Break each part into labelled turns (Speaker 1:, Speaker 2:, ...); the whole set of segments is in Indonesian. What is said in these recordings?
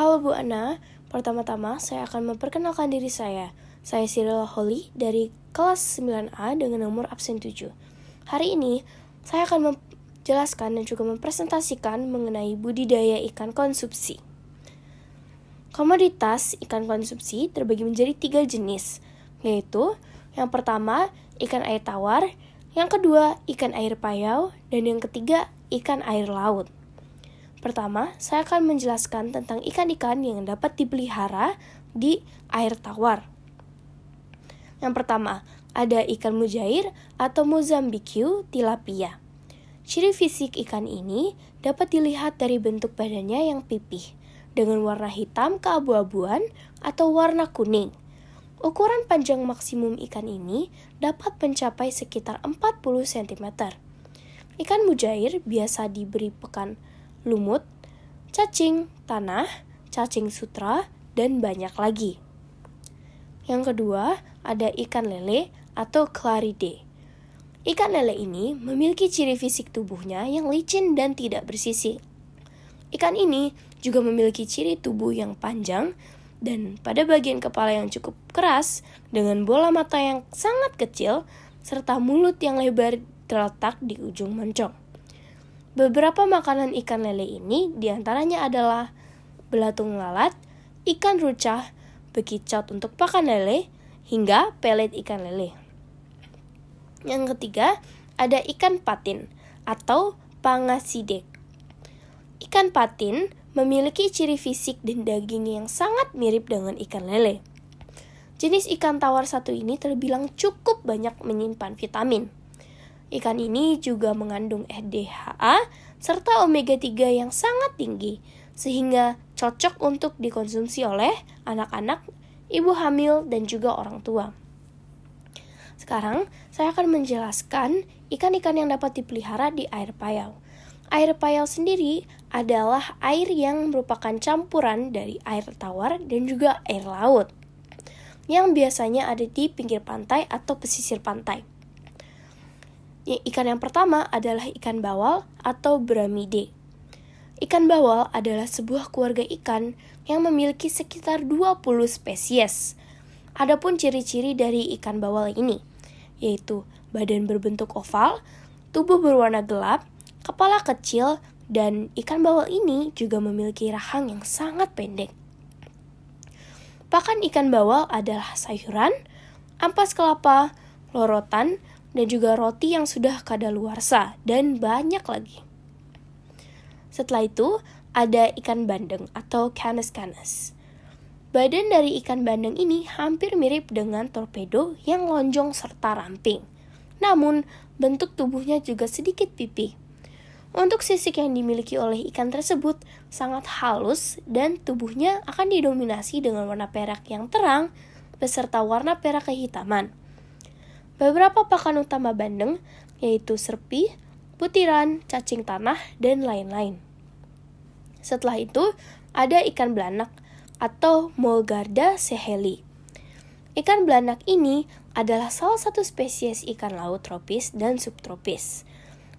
Speaker 1: Halo Bu Ana, pertama-tama saya akan memperkenalkan diri saya. Saya Sirila Holly dari kelas 9A dengan nomor absen 7. Hari ini, saya akan menjelaskan dan juga mempresentasikan mengenai budidaya ikan konsumsi. Komoditas ikan konsumsi terbagi menjadi tiga jenis, yaitu yang pertama ikan air tawar, yang kedua ikan air payau, dan yang ketiga ikan air laut. Pertama, saya akan menjelaskan tentang ikan-ikan yang dapat dipelihara di air tawar. Yang pertama, ada ikan mujair atau Mozambique tilapia. Ciri fisik ikan ini dapat dilihat dari bentuk badannya yang pipih, dengan warna hitam keabu-abuan atau warna kuning. Ukuran panjang maksimum ikan ini dapat mencapai sekitar 40 cm. Ikan mujair biasa diberi pekan lumut, cacing tanah, cacing sutra, dan banyak lagi. Yang kedua, ada ikan lele atau claridae. Ikan lele ini memiliki ciri fisik tubuhnya yang licin dan tidak bersisik. Ikan ini juga memiliki ciri tubuh yang panjang dan pada bagian kepala yang cukup keras dengan bola mata yang sangat kecil serta mulut yang lebar terletak di ujung moncong. Beberapa makanan ikan lele ini diantaranya adalah belatung lalat, ikan rucah, bekicot untuk pakan lele, hingga pelet ikan lele. Yang ketiga, ada ikan patin atau pangasidek. Ikan patin memiliki ciri fisik dan daging yang sangat mirip dengan ikan lele. Jenis ikan tawar satu ini terbilang cukup banyak menyimpan vitamin. Ikan ini juga mengandung EDHA serta omega 3 yang sangat tinggi sehingga cocok untuk dikonsumsi oleh anak-anak, ibu hamil dan juga orang tua. Sekarang saya akan menjelaskan ikan-ikan yang dapat dipelihara di air payau. Air payau sendiri adalah air yang merupakan campuran dari air tawar dan juga air laut yang biasanya ada di pinggir pantai atau pesisir pantai. Ya, ikan yang pertama adalah ikan bawal atau bramide. Ikan bawal adalah sebuah keluarga ikan yang memiliki sekitar 20 spesies. Adapun ciri-ciri dari ikan bawal ini, yaitu badan berbentuk oval, tubuh berwarna gelap, kepala kecil, dan ikan bawal ini juga memiliki rahang yang sangat pendek. Pakan ikan bawal adalah sayuran, ampas kelapa, lorotan, dan juga roti yang sudah kadaluarsa dan banyak lagi. Setelah itu, ada ikan bandeng atau canes canes. Badan dari ikan bandeng ini hampir mirip dengan torpedo yang lonjong serta ramping. Namun, bentuk tubuhnya juga sedikit pipih. Untuk sisik yang dimiliki oleh ikan tersebut sangat halus dan tubuhnya akan didominasi dengan warna perak yang terang beserta warna perak kehitaman beberapa pakan utama bandeng, yaitu serpi, putiran, cacing tanah, dan lain-lain. Setelah itu, ada ikan belanak atau Molgarda seheli. Ikan belanak ini adalah salah satu spesies ikan laut tropis dan subtropis.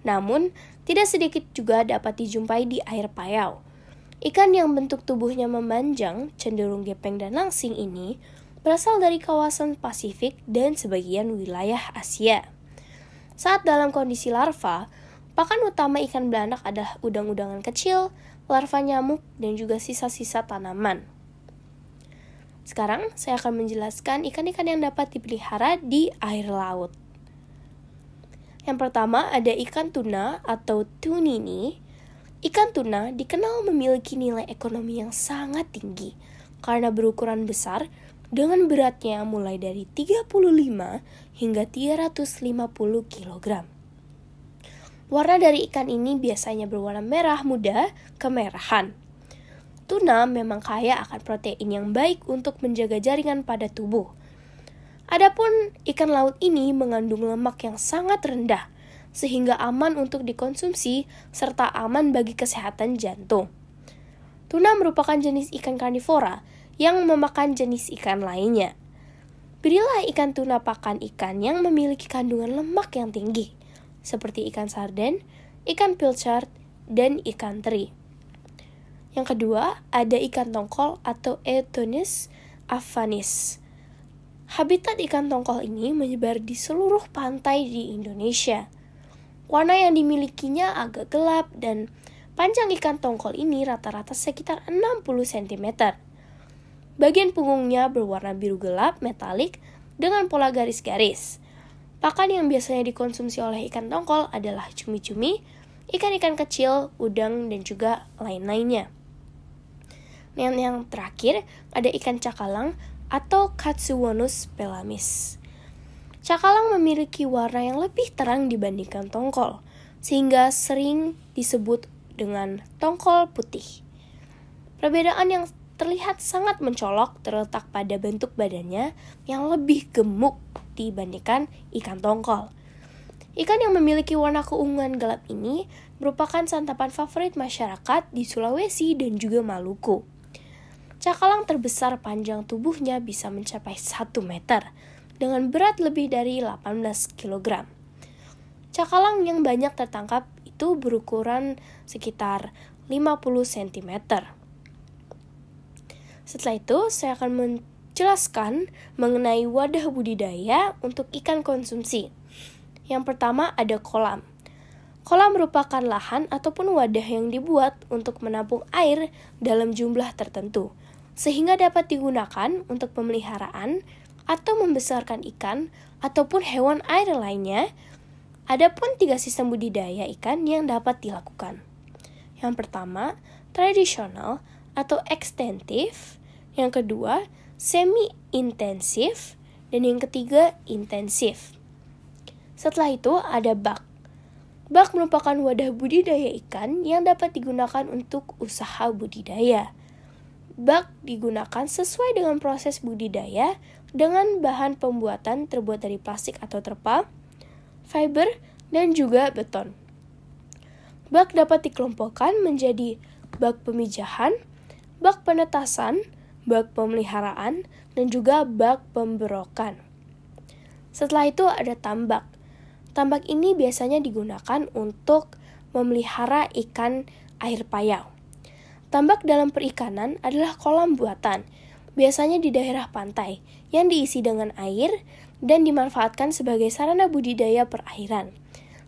Speaker 1: Namun, tidak sedikit juga dapat dijumpai di air payau. Ikan yang bentuk tubuhnya memanjang, cenderung gepeng dan langsing ini berasal dari kawasan Pasifik dan sebagian wilayah Asia. Saat dalam kondisi larva, pakan utama ikan belanak adalah udang-udangan kecil, larva nyamuk, dan juga sisa-sisa tanaman. Sekarang saya akan menjelaskan ikan-ikan yang dapat dipelihara di air laut. Yang pertama ada ikan tuna atau tunini. Ikan tuna dikenal memiliki nilai ekonomi yang sangat tinggi karena berukuran besar dengan beratnya mulai dari 35 hingga 350 kg. Warna dari ikan ini biasanya berwarna merah muda kemerahan. Tuna memang kaya akan protein yang baik untuk menjaga jaringan pada tubuh. Adapun ikan laut ini mengandung lemak yang sangat rendah, sehingga aman untuk dikonsumsi serta aman bagi kesehatan jantung. Tuna merupakan jenis ikan karnivora yang memakan jenis ikan lainnya. Berilah ikan tuna pakan ikan yang memiliki kandungan lemak yang tinggi, seperti ikan sarden, ikan pilchard, dan ikan teri. Yang kedua, ada ikan tongkol atau Eotonus afanis. Habitat ikan tongkol ini menyebar di seluruh pantai di Indonesia. Warna yang dimilikinya agak gelap dan panjang ikan tongkol ini rata-rata sekitar 60 cm. Bagian punggungnya berwarna biru gelap metalik dengan pola garis-garis. Pakan yang biasanya dikonsumsi oleh ikan tongkol adalah cumi-cumi, ikan-ikan kecil, udang, dan juga lain-lainnya. Dan yang terakhir, ada ikan cakalang atau Katsuwonus pelamis. Cakalang memiliki warna yang lebih terang dibandingkan tongkol, sehingga sering disebut dengan tongkol putih. Perbedaan yang terlihat sangat mencolok terletak pada bentuk badannya yang lebih gemuk dibandingkan ikan tongkol. Ikan yang memiliki warna keunguan gelap ini merupakan santapan favorit masyarakat di Sulawesi dan juga Maluku. Cakalang terbesar panjang tubuhnya bisa mencapai 1 meter, dengan berat lebih dari 18 kg. Cakalang yang banyak tertangkap itu berukuran sekitar 50 cm. Setelah itu, saya akan menjelaskan mengenai wadah budidaya untuk ikan konsumsi. Yang pertama ada kolam. Kolam merupakan lahan ataupun wadah yang dibuat untuk menampung air dalam jumlah tertentu, sehingga dapat digunakan untuk pemeliharaan atau membesarkan ikan ataupun hewan air lainnya. Adapun tiga sistem budidaya ikan yang dapat dilakukan. Yang pertama, tradisional atau ekstensif, yang kedua semi-intensif, dan yang ketiga intensif. Setelah itu ada bak. Bak merupakan wadah budidaya ikan yang dapat digunakan untuk usaha budidaya. Bak digunakan sesuai dengan proses budidaya dengan bahan pembuatan terbuat dari plastik atau terpal, fiber, dan juga beton. Bak dapat dikelompokkan menjadi bak pemijahan, bak penetasan, bak pemeliharaan, dan juga bak pemberokan. Setelah itu ada tambak. Tambak ini biasanya digunakan untuk memelihara ikan air payau. Tambak dalam perikanan adalah kolam buatan, biasanya di daerah pantai, yang diisi dengan air dan dimanfaatkan sebagai sarana budidaya perairan.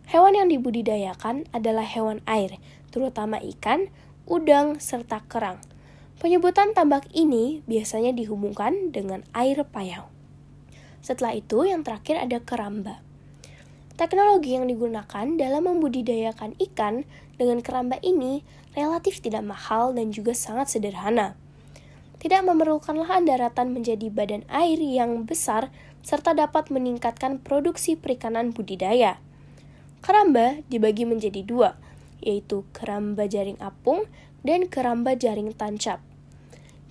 Speaker 1: Hewan yang dibudidayakan adalah hewan air, terutama ikan, udang, serta kerang. Penyebutan tambak ini biasanya dihubungkan dengan air payau. Setelah itu, yang terakhir ada keramba. Teknologi yang digunakan dalam membudidayakan ikan dengan keramba ini relatif tidak mahal dan juga sangat sederhana. Tidak memerlukan lahan daratan menjadi badan air yang besar serta dapat meningkatkan produksi perikanan budidaya. Keramba dibagi menjadi dua, yaitu keramba jaring apung dan keramba jaring tancap.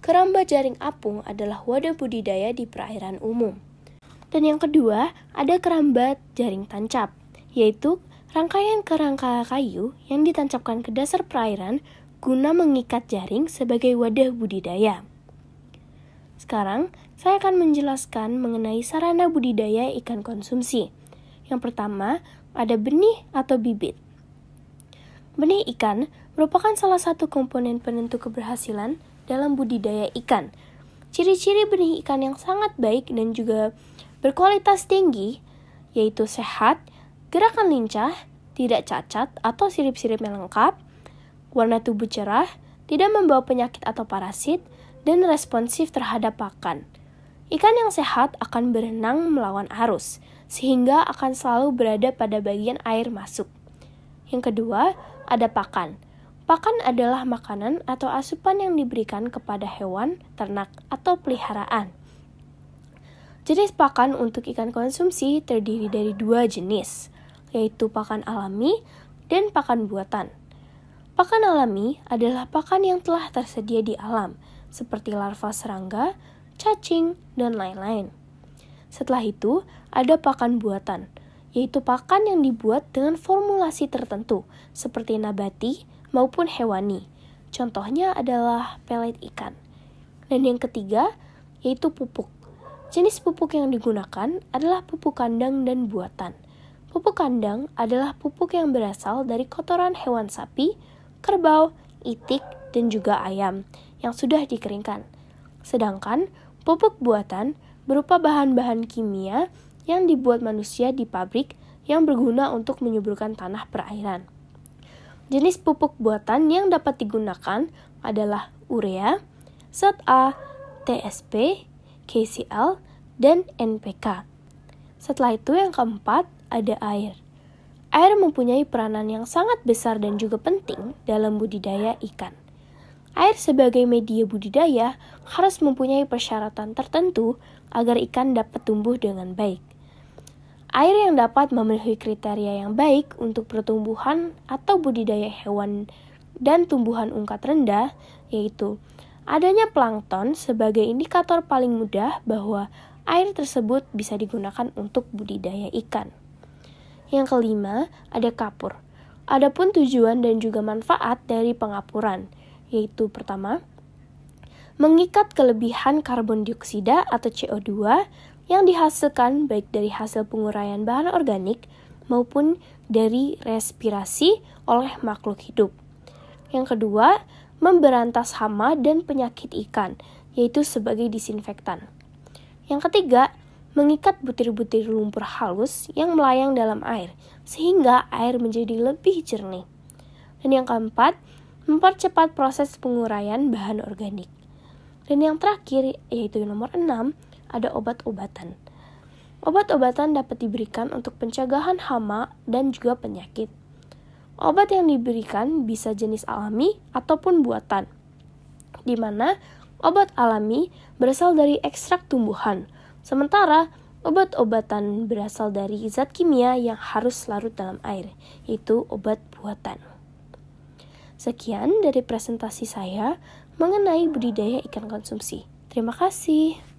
Speaker 1: Keramba jaring apung adalah wadah budidaya di perairan umum. Dan yang kedua, ada keramba jaring tancap, yaitu rangkaian kerangka kayu yang ditancapkan ke dasar perairan guna mengikat jaring sebagai wadah budidaya. Sekarang, saya akan menjelaskan mengenai sarana budidaya ikan konsumsi. Yang pertama, ada benih atau bibit. Benih ikan merupakan salah satu komponen penentu keberhasilan dalam budidaya ikan. Ciri-ciri benih ikan yang sangat baik dan juga berkualitas tinggi yaitu sehat, gerakan lincah, tidak cacat atau sirip-sirip yang lengkap, warna tubuh cerah, tidak membawa penyakit atau parasit, dan responsif terhadap pakan. Ikan yang sehat akan berenang melawan arus, sehingga akan selalu berada pada bagian air masuk. Yang kedua, ada pakan. Pakan adalah makanan atau asupan yang diberikan kepada hewan, ternak, atau peliharaan. Jenis pakan untuk ikan konsumsi terdiri dari dua jenis, yaitu pakan alami dan pakan buatan. Pakan alami adalah pakan yang telah tersedia di alam, seperti larva serangga, cacing, dan lain-lain. Setelah itu, ada pakan buatan, yaitu pakan yang dibuat dengan formulasi tertentu, seperti nabati, maupun hewani. Contohnya adalah pelet ikan. Dan yang ketiga, yaitu pupuk. Jenis pupuk yang digunakan adalah pupuk kandang dan buatan. Pupuk kandang adalah pupuk yang berasal dari kotoran hewan sapi, kerbau, itik, dan juga ayam yang sudah dikeringkan. Sedangkan pupuk buatan berupa bahan-bahan kimia yang dibuat manusia di pabrik yang berguna untuk menyuburkan tanah perairan. Jenis pupuk buatan yang dapat digunakan adalah urea, A, TSP, KCl, dan NPK. Setelah itu yang keempat ada air. Air mempunyai peranan yang sangat besar dan juga penting dalam budidaya ikan. Air sebagai media budidaya harus mempunyai persyaratan tertentu agar ikan dapat tumbuh dengan baik. Air yang dapat memenuhi kriteria yang baik untuk pertumbuhan atau budidaya hewan dan tumbuhan ungkat rendah, yaitu adanya plankton sebagai indikator paling mudah bahwa air tersebut bisa digunakan untuk budidaya ikan. Yang kelima, ada kapur. Adapun tujuan dan juga manfaat dari pengapuran, yaitu pertama, mengikat kelebihan karbon dioksida atau CO2 yang dihasilkan baik dari hasil penguraian bahan organik maupun dari respirasi oleh makhluk hidup. Yang kedua, memberantas hama dan penyakit ikan, yaitu sebagai disinfektan. Yang ketiga, mengikat butir-butir lumpur halus yang melayang dalam air, sehingga air menjadi lebih jernih. Dan yang keempat, mempercepat proses penguraian bahan organik. Dan yang terakhir, yaitu nomor enam ada obat-obatan. Obat-obatan dapat diberikan untuk pencegahan hama dan juga penyakit. Obat yang diberikan bisa jenis alami ataupun buatan, di mana obat alami berasal dari ekstrak tumbuhan, sementara obat-obatan berasal dari zat kimia yang harus larut dalam air, yaitu obat buatan. Sekian dari presentasi saya mengenai budidaya ikan konsumsi. Terima kasih.